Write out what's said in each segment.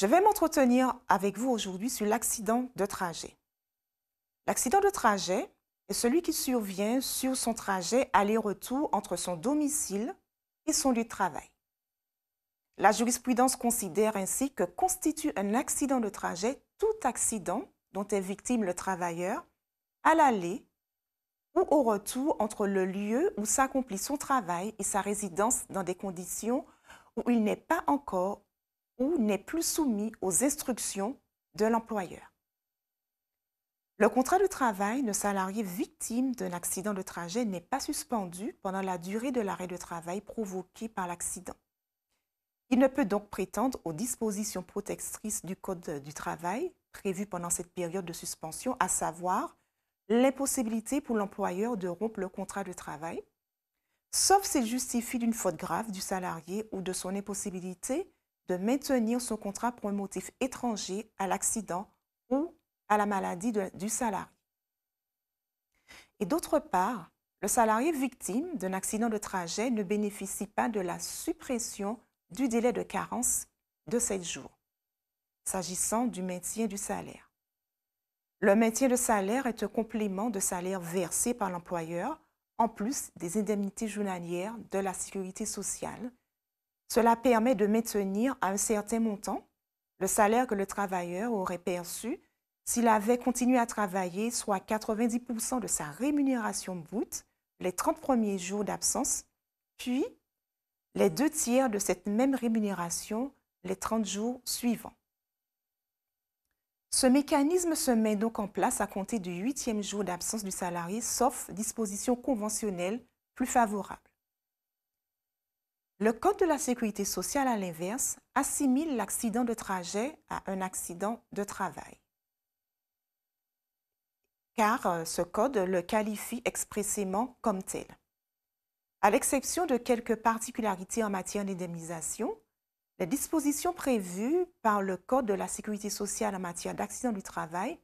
Je vais m'entretenir avec vous aujourd'hui sur l'accident de trajet. L'accident de trajet est celui qui survient sur son trajet aller-retour entre son domicile et son lieu de travail. La jurisprudence considère ainsi que constitue un accident de trajet tout accident dont est victime le travailleur à l'aller ou au retour entre le lieu où s'accomplit son travail et sa résidence dans des conditions où il n'est pas encore ou n'est plus soumis aux instructions de l'employeur. Le contrat de travail d'un salarié victime d'un accident de trajet n'est pas suspendu pendant la durée de l'arrêt de travail provoqué par l'accident. Il ne peut donc prétendre aux dispositions protectrices du Code du travail prévues pendant cette période de suspension, à savoir l'impossibilité pour l'employeur de rompre le contrat de travail, sauf s'il justifie d'une faute grave du salarié ou de son impossibilité de maintenir son contrat pour un motif étranger à l'accident ou à la maladie du salarié. Et d'autre part, le salarié victime d'un accident de trajet ne bénéficie pas de la suppression du délai de carence de 7 jours, s'agissant du maintien du salaire. Le maintien de salaire est un complément de salaire versé par l'employeur en plus des indemnités journalières de la sécurité sociale cela permet de maintenir à un certain montant le salaire que le travailleur aurait perçu s'il avait continué à travailler, soit 90% de sa rémunération brute, les 30 premiers jours d'absence, puis les deux tiers de cette même rémunération les 30 jours suivants. Ce mécanisme se met donc en place à compter du huitième jour d'absence du salarié, sauf disposition conventionnelle plus favorable. Le Code de la sécurité sociale, à l'inverse, assimile l'accident de trajet à un accident de travail, car euh, ce Code le qualifie expressément comme tel. À l'exception de quelques particularités en matière d'indemnisation, les dispositions prévues par le Code de la sécurité sociale en matière d'accident du travail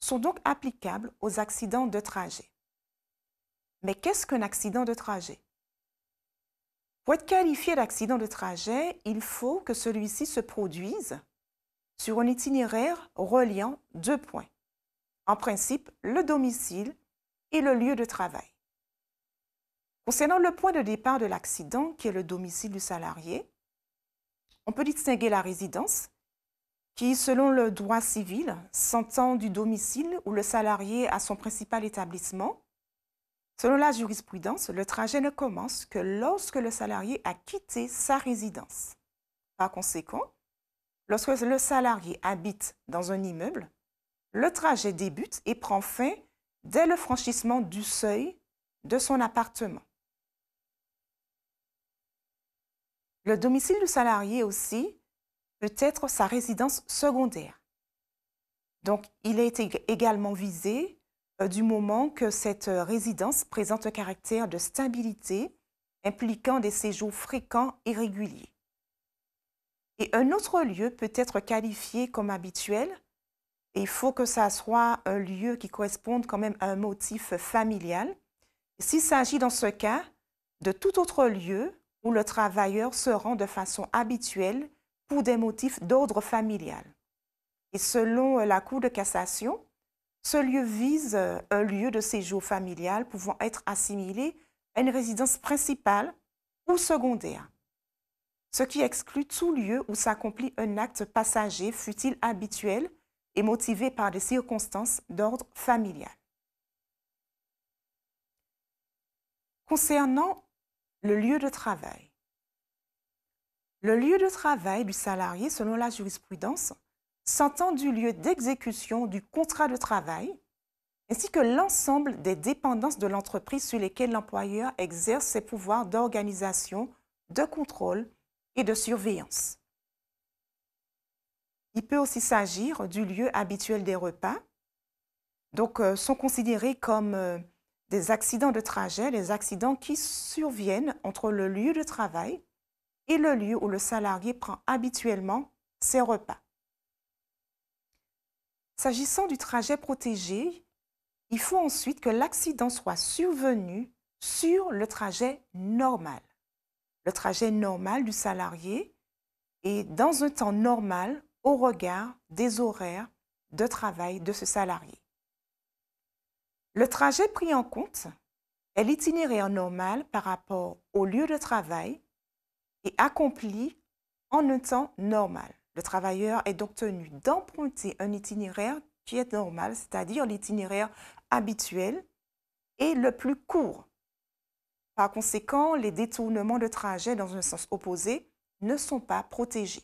sont donc applicables aux accidents de trajet. Mais qu'est-ce qu'un accident de trajet pour être qualifié d'accident de trajet, il faut que celui-ci se produise sur un itinéraire reliant deux points, en principe le domicile et le lieu de travail. Concernant le point de départ de l'accident, qui est le domicile du salarié, on peut distinguer la résidence, qui, selon le droit civil, s'entend du domicile où le salarié a son principal établissement Selon la jurisprudence, le trajet ne commence que lorsque le salarié a quitté sa résidence. Par conséquent, lorsque le salarié habite dans un immeuble, le trajet débute et prend fin dès le franchissement du seuil de son appartement. Le domicile du salarié aussi peut être sa résidence secondaire. Donc, il est également visé euh, du moment que cette euh, résidence présente un caractère de stabilité impliquant des séjours fréquents et réguliers. Et un autre lieu peut être qualifié comme habituel, et il faut que ça soit un lieu qui corresponde quand même à un motif familial. S'il s'agit dans ce cas de tout autre lieu où le travailleur se rend de façon habituelle pour des motifs d'ordre familial. Et selon euh, la Cour de cassation, ce lieu vise euh, un lieu de séjour familial pouvant être assimilé à une résidence principale ou secondaire, ce qui exclut tout lieu où s'accomplit un acte passager, fut-il habituel et motivé par des circonstances d'ordre familial. Concernant le lieu de travail, le lieu de travail du salarié, selon la jurisprudence, S'entend du lieu d'exécution du contrat de travail, ainsi que l'ensemble des dépendances de l'entreprise sur lesquelles l'employeur exerce ses pouvoirs d'organisation, de contrôle et de surveillance. Il peut aussi s'agir du lieu habituel des repas. Donc, euh, sont considérés comme euh, des accidents de trajet les accidents qui surviennent entre le lieu de travail et le lieu où le salarié prend habituellement ses repas. S'agissant du trajet protégé, il faut ensuite que l'accident soit survenu sur le trajet normal. Le trajet normal du salarié est dans un temps normal au regard des horaires de travail de ce salarié. Le trajet pris en compte est l'itinéraire normal par rapport au lieu de travail et accompli en un temps normal. Le travailleur est donc tenu d'emprunter un itinéraire qui est normal, c'est-à-dire l'itinéraire habituel et le plus court. Par conséquent, les détournements de trajet dans un sens opposé ne sont pas protégés.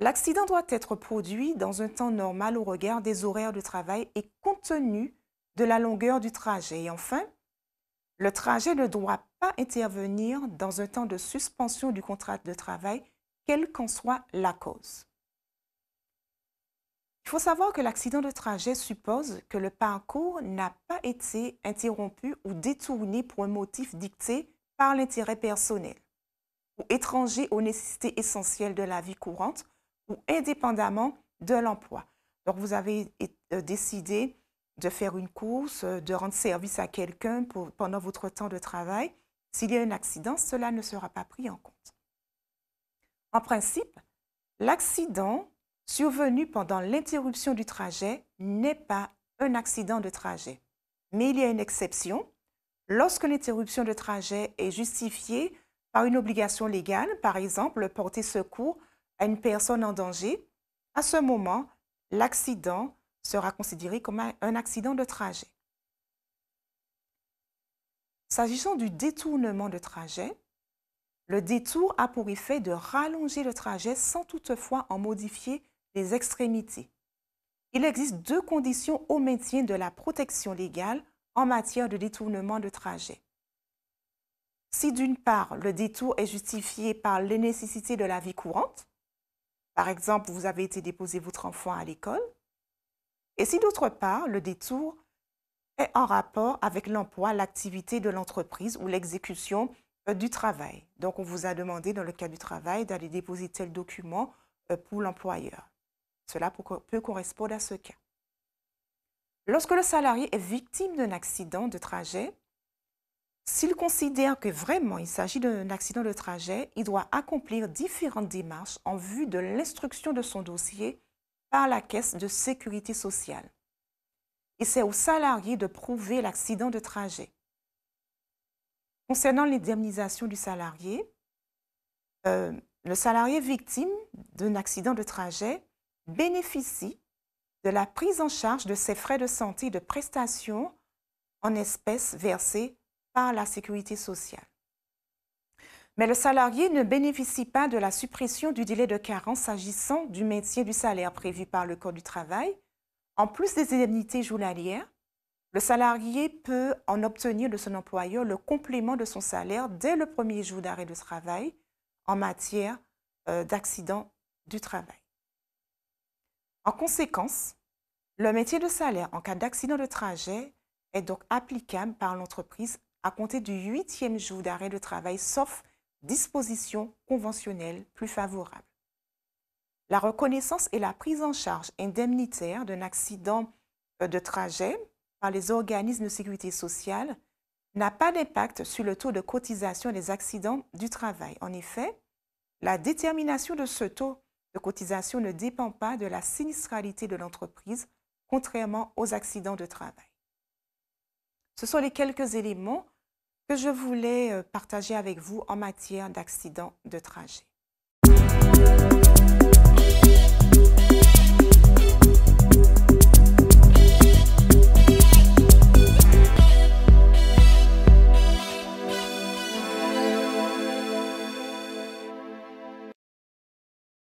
L'accident doit être produit dans un temps normal au regard des horaires de travail et compte tenu de la longueur du trajet. Et enfin, le trajet ne doit pas intervenir dans un temps de suspension du contrat de travail quelle qu'en soit la cause. Il faut savoir que l'accident de trajet suppose que le parcours n'a pas été interrompu ou détourné pour un motif dicté par l'intérêt personnel ou étranger aux nécessités essentielles de la vie courante ou indépendamment de l'emploi. Donc vous avez euh, décidé de faire une course, euh, de rendre service à quelqu'un pendant votre temps de travail. S'il y a un accident, cela ne sera pas pris en compte. En principe, l'accident survenu pendant l'interruption du trajet n'est pas un accident de trajet. Mais il y a une exception. Lorsque l'interruption de trajet est justifiée par une obligation légale, par exemple porter secours à une personne en danger, à ce moment, l'accident sera considéré comme un accident de trajet. S'agissant du détournement de trajet, le détour a pour effet de rallonger le trajet sans toutefois en modifier les extrémités. Il existe deux conditions au maintien de la protection légale en matière de détournement de trajet. Si d'une part le détour est justifié par les nécessités de la vie courante, par exemple vous avez été déposer votre enfant à l'école, et si d'autre part le détour est en rapport avec l'emploi, l'activité de l'entreprise ou l'exécution euh, du travail. Donc, on vous a demandé, dans le cas du travail, d'aller déposer tel document euh, pour l'employeur. Cela peut correspondre à ce cas. Lorsque le salarié est victime d'un accident de trajet, s'il considère que vraiment il s'agit d'un accident de trajet, il doit accomplir différentes démarches en vue de l'instruction de son dossier par la Caisse de sécurité sociale. Et c'est au salarié de prouver l'accident de trajet. Concernant l'indemnisation du salarié, euh, le salarié victime d'un accident de trajet bénéficie de la prise en charge de ses frais de santé et de prestations en espèces versées par la sécurité sociale. Mais le salarié ne bénéficie pas de la suppression du délai de carence s'agissant du maintien du salaire prévu par le Code du travail, en plus des indemnités journalières, le salarié peut en obtenir de son employeur le complément de son salaire dès le premier jour d'arrêt de travail en matière euh, d'accident du travail. En conséquence, le métier de salaire en cas d'accident de trajet est donc applicable par l'entreprise à compter du huitième jour d'arrêt de travail, sauf disposition conventionnelle plus favorable. La reconnaissance et la prise en charge indemnitaire d'un accident euh, de trajet par les organismes de sécurité sociale n'a pas d'impact sur le taux de cotisation des accidents du travail. En effet, la détermination de ce taux de cotisation ne dépend pas de la sinistralité de l'entreprise, contrairement aux accidents de travail. Ce sont les quelques éléments que je voulais euh, partager avec vous en matière d'accidents de trajet.